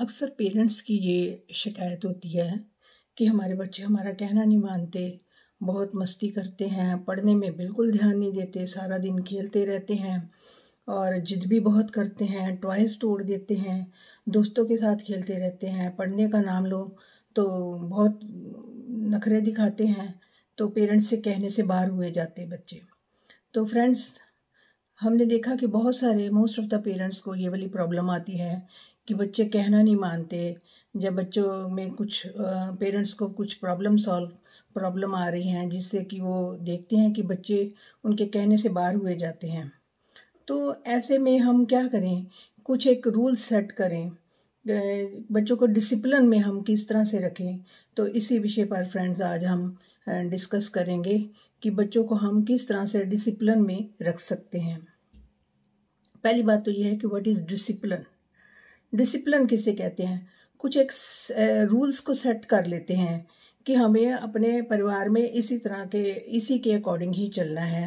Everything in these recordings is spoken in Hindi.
अक्सर पेरेंट्स की ये शिकायत होती है कि हमारे बच्चे हमारा कहना नहीं मानते बहुत मस्ती करते हैं पढ़ने में बिल्कुल ध्यान नहीं देते सारा दिन खेलते रहते हैं और जिद भी बहुत करते हैं टॉयज़ तोड़ देते हैं दोस्तों के साथ खेलते रहते हैं पढ़ने का नाम लो तो बहुत नखरे दिखाते हैं तो पेरेंट्स से कहने से बाहर हुए जाते बच्चे तो फ्रेंड्स हमने देखा कि बहुत सारे मोस्ट ऑफ द पेरेंट्स को ये वाली प्रॉब्लम आती है कि बच्चे कहना नहीं मानते जब बच्चों में कुछ पेरेंट्स को कुछ प्रॉब्लम सॉल्व प्रॉब्लम आ रही हैं जिससे कि वो देखते हैं कि बच्चे उनके कहने से बाहर हुए जाते हैं तो ऐसे में हम क्या करें कुछ एक रूल सेट करें बच्चों को डिसिप्लिन में हम किस तरह से रखें तो इसी विषय पर फ्रेंड्स आज हम डिस्कस करेंगे कि बच्चों को हम किस तरह से डिसिप्लिन में रख सकते हैं पहली बात तो यह है कि व्हाट इज़ डिसिप्लिन डिसिप्लिन किसे कहते हैं कुछ एक रूल्स को सेट कर लेते हैं कि हमें अपने परिवार में इसी तरह के इसी के अकॉर्डिंग ही चलना है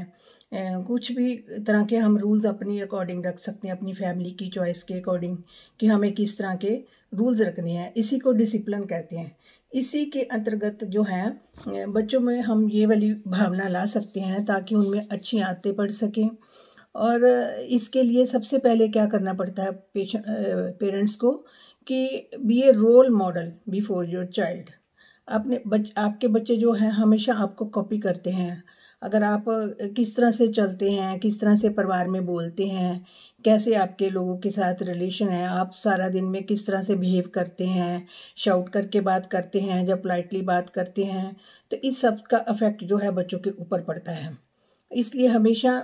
कुछ भी तरह के हम रूल्स अपनी अकॉर्डिंग रख सकते हैं अपनी फैमिली की चॉइस के अकॉर्डिंग कि हमें किस तरह के रूल्स रखने हैं इसी को डिसिप्लिन कहते हैं इसी के अंतर्गत जो है बच्चों में हम ये वाली भावना ला सकते हैं ताकि उनमें अच्छी आदतें पड़ सकें और इसके लिए सबसे पहले क्या करना पड़ता है पेरेंट्स को कि be a role model before your child अपने बच आपके बच्चे जो हैं हमेशा आपको कॉपी करते हैं अगर आप किस तरह से चलते हैं किस तरह से परिवार में बोलते हैं कैसे आपके लोगों के साथ रिलेशन है आप सारा दिन में किस तरह से बिहेव करते हैं शाउट करके बात करते हैं जब पोलाइटली बात करते हैं तो इस सब का अफेक्ट जो है बच्चों के ऊपर पड़ता है इसलिए हमेशा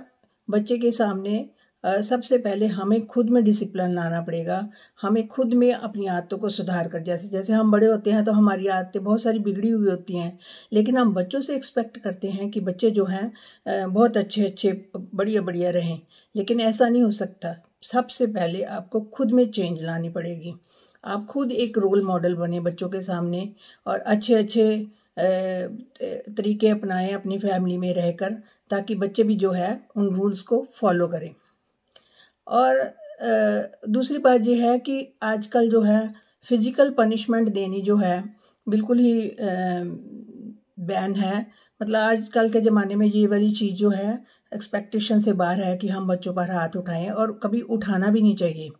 बच्चे के सामने सबसे पहले हमें खुद में डिसिप्लिन लाना पड़ेगा हमें खुद में अपनी आदतों को सुधार कर जैसे जैसे हम बड़े होते हैं तो हमारी आदतें बहुत सारी बिगड़ी हुई होती हैं लेकिन हम बच्चों से एक्सपेक्ट करते हैं कि बच्चे जो हैं बहुत अच्छे अच्छे बढ़िया बढ़िया रहें लेकिन ऐसा नहीं हो सकता सबसे पहले आपको खुद में चेंज लानी पड़ेगी आप खुद एक रोल मॉडल बने बच्चों के सामने और अच्छे अच्छे तरीके अपनाएं अपनी फैमिली में रहकर ताकि बच्चे भी जो है उन रूल्स को फॉलो करें और दूसरी बात यह है कि आजकल जो है फिज़िकल पनिशमेंट देनी जो है बिल्कुल ही बैन है मतलब आजकल के ज़माने में ये वाली चीज़ जो है एक्सपेक्टेशन से बाहर है कि हम बच्चों पर हाथ उठाएं और कभी उठाना भी नहीं चाहिए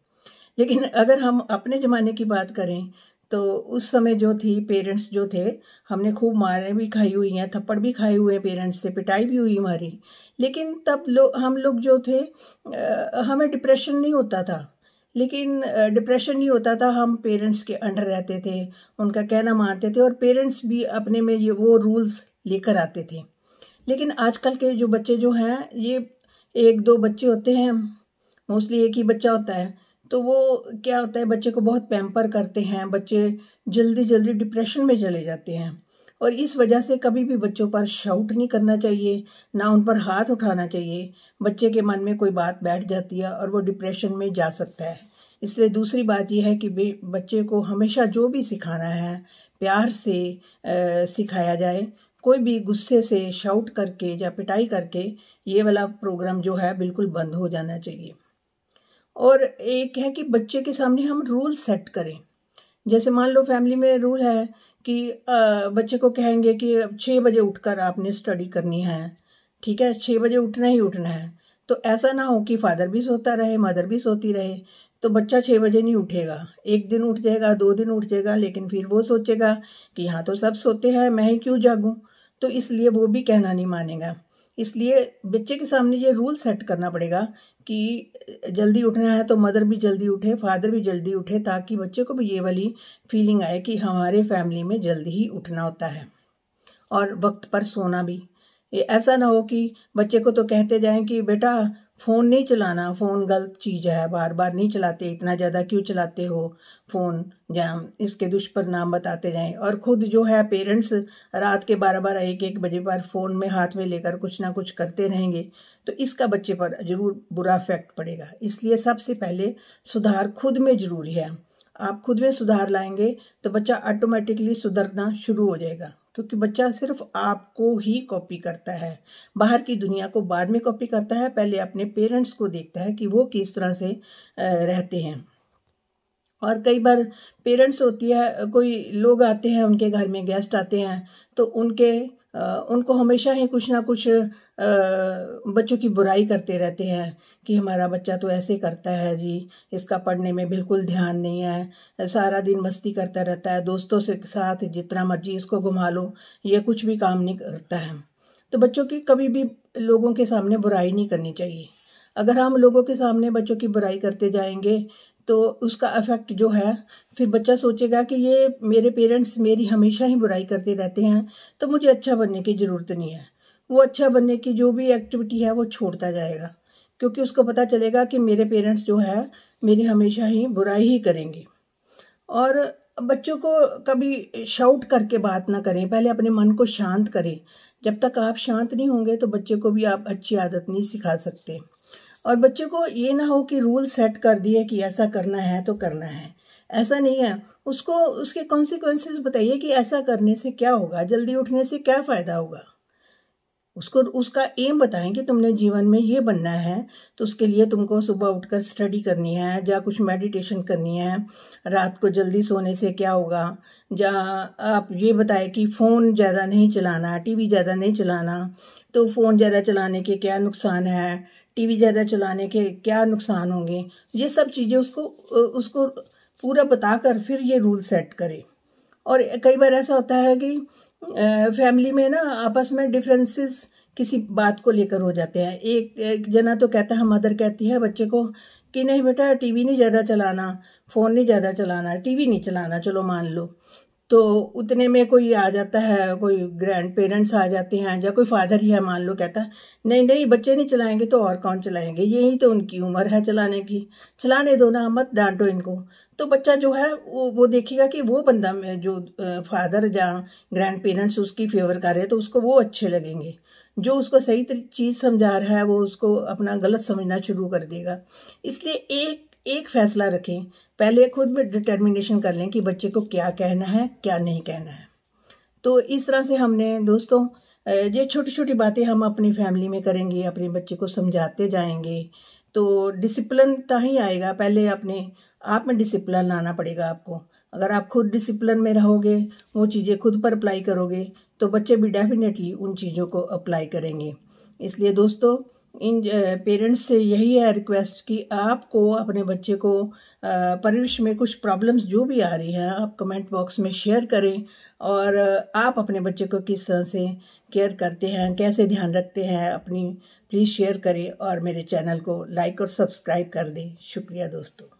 लेकिन अगर हम अपने ज़माने की बात करें तो उस समय जो थी पेरेंट्स जो थे हमने खूब मारें भी खाई हुई हैं थप्पड़ भी खाए हुए हैं पेरेंट्स से पिटाई भी हुई हमारी लेकिन तब लोग हम लोग जो थे आ, हमें डिप्रेशन नहीं होता था लेकिन डिप्रेशन नहीं होता था हम पेरेंट्स के अंडर रहते थे उनका कहना मानते थे और पेरेंट्स भी अपने में ये वो रूल्स लेकर आते थे लेकिन आजकल के जो बच्चे जो हैं ये एक दो बच्चे होते हैं मोस्टली एक ही बच्चा होता है तो वो क्या होता है बच्चे को बहुत पैम्पर करते हैं बच्चे जल्दी जल्दी डिप्रेशन में चले जाते हैं और इस वजह से कभी भी बच्चों पर शाउट नहीं करना चाहिए ना उन पर हाथ उठाना चाहिए बच्चे के मन में कोई बात बैठ जाती है और वो डिप्रेशन में जा सकता है इसलिए दूसरी बात यह है कि बच्चे को हमेशा जो भी सिखाना है प्यार से आ, सिखाया जाए कोई भी गुस्से से शाउट करके या पिटाई करके ये वाला प्रोग्राम जो है बिल्कुल बंद हो जाना चाहिए और एक है कि बच्चे के सामने हम रूल सेट करें जैसे मान लो फैमिली में रूल है कि बच्चे को कहेंगे कि छः बजे उठकर आपने स्टडी करनी है ठीक है छः बजे उठना ही उठना है तो ऐसा ना हो कि फादर भी सोता रहे मदर भी सोती रहे तो बच्चा छः बजे नहीं उठेगा एक दिन उठ जाएगा दो दिन उठ जाएगा लेकिन फिर वो सोचेगा कि यहाँ तो सब सोते हैं मैं ही क्यों जागूँ तो इसलिए वो भी कहना नहीं मानेगा इसलिए बच्चे के सामने ये रूल सेट करना पड़ेगा कि जल्दी उठना है तो मदर भी जल्दी उठे फादर भी जल्दी उठे ताकि बच्चे को भी ये वाली फीलिंग आए कि हमारे फैमिली में जल्दी ही उठना होता है और वक्त पर सोना भी ये ऐसा ना हो कि बच्चे को तो कहते जाएं कि बेटा फ़ोन नहीं चलाना फ़ोन गलत चीज़ है बार बार नहीं चलाते इतना ज़्यादा क्यों चलाते हो फ़ोन जहाँ इसके दुष्परिणाम बताते जाएं और खुद जो है पेरेंट्स रात के बारह बारह एक एक बजे बार फ़ोन में हाथ में लेकर कुछ ना कुछ करते रहेंगे तो इसका बच्चे पर ज़रूर बुरा इफेक्ट पड़ेगा इसलिए सबसे पहले सुधार खुद में ज़रूरी है आप खुद में सुधार लाएंगे तो बच्चा ऑटोमेटिकली सुधरना शुरू हो जाएगा क्योंकि बच्चा सिर्फ आपको ही कॉपी करता है बाहर की दुनिया को बाद में कॉपी करता है पहले अपने पेरेंट्स को देखता है कि वो किस तरह से रहते हैं और कई बार पेरेंट्स होती है कोई लोग आते हैं उनके घर में गेस्ट आते हैं तो उनके उनको हमेशा ही कुछ ना कुछ बच्चों की बुराई करते रहते हैं कि हमारा बच्चा तो ऐसे करता है जी इसका पढ़ने में बिल्कुल ध्यान नहीं है सारा दिन मस्ती करता रहता है दोस्तों से साथ जितना मर्जी इसको घुमा लो ये कुछ भी काम नहीं करता है तो बच्चों की कभी भी लोगों के सामने बुराई नहीं करनी चाहिए अगर हम लोगों के सामने बच्चों की बुराई करते जाएंगे तो उसका अफेक्ट जो है फिर बच्चा सोचेगा कि ये मेरे पेरेंट्स मेरी हमेशा ही बुराई करते रहते हैं तो मुझे अच्छा बनने की ज़रूरत नहीं है वो अच्छा बनने की जो भी एक्टिविटी है वो छोड़ता जाएगा क्योंकि उसको पता चलेगा कि मेरे पेरेंट्स जो है मेरी हमेशा ही बुराई ही करेंगे और बच्चों को कभी शाउट करके बात ना करें पहले अपने मन को शांत करें जब तक आप शांत नहीं होंगे तो बच्चे को भी आप अच्छी आदत नहीं सिखा सकते और बच्चों को ये ना हो कि रूल सेट कर दिए कि ऐसा करना है तो करना है ऐसा नहीं है उसको उसके कॉन्सिक्वेंसेस बताइए कि ऐसा करने से क्या होगा जल्दी उठने से क्या फ़ायदा होगा उसको उसका एम बताएं कि तुमने जीवन में ये बनना है तो उसके लिए तुमको सुबह उठकर स्टडी करनी है या कुछ मेडिटेशन करनी है रात को जल्दी सोने से क्या होगा या आप ये बताएं कि फ़ोन ज़्यादा नहीं चलाना टीवी ज़्यादा नहीं चलाना तो फ़ोन ज़्यादा चलाने के क्या नुकसान है टीवी ज़्यादा चलाने के क्या नुकसान होंगे ये सब चीज़ें उसको उसको पूरा बताकर फिर ये रूल सेट करे और कई बार ऐसा होता है कि फैमिली में ना आपस में डिफरेंसेस किसी बात को लेकर हो जाते हैं एक, एक जना तो कहता है मदर कहती है बच्चे को कि नहीं बेटा टीवी नहीं ज़्यादा चलाना फ़ोन नहीं ज़्यादा चलाना टीवी नहीं चलाना चलो मान लो तो उतने में कोई आ जाता है कोई ग्रैंड पेरेंट्स आ जाते हैं या कोई फादर ही है मान लो कहता है नहीं नहीं बच्चे नहीं चलाएंगे तो और कौन चलाएंगे यही तो उनकी उम्र है चलाने की चलाने दो ना मत डांटो इनको तो बच्चा जो है वो वो देखेगा कि वो बंदा जो फादर या ग्रैंड पेरेंट्स उसकी फेवर कर रहे हैं तो उसको वो अच्छे लगेंगे जो उसको सही चीज़ समझा रहा है वो उसको अपना गलत समझना शुरू कर देगा इसलिए एक एक फैसला रखें पहले खुद में डिटर्मिनेशन कर लें कि बच्चे को क्या कहना है क्या नहीं कहना है तो इस तरह से हमने दोस्तों ये छोटी छोटी बातें हम अपनी फैमिली में करेंगे अपने बच्चे को समझाते जाएंगे तो डिसिप्लिन ता ही आएगा पहले अपने आप में डिसिप्लिन लाना पड़ेगा आपको अगर आप खुद डिसिप्लिन में रहोगे वो चीज़ें खुद पर अप्लाई करोगे तो बच्चे भी डेफिनेटली उन चीज़ों को अप्लाई करेंगे इसलिए दोस्तों इन पेरेंट्स से यही है रिक्वेस्ट कि आपको अपने बच्चे को परिवेश में कुछ प्रॉब्लम्स जो भी आ रही है आप कमेंट बॉक्स में शेयर करें और आप अपने बच्चे को किस तरह से केयर करते हैं कैसे ध्यान रखते हैं अपनी प्लीज़ शेयर करें और मेरे चैनल को लाइक और सब्सक्राइब कर दें शुक्रिया दोस्तों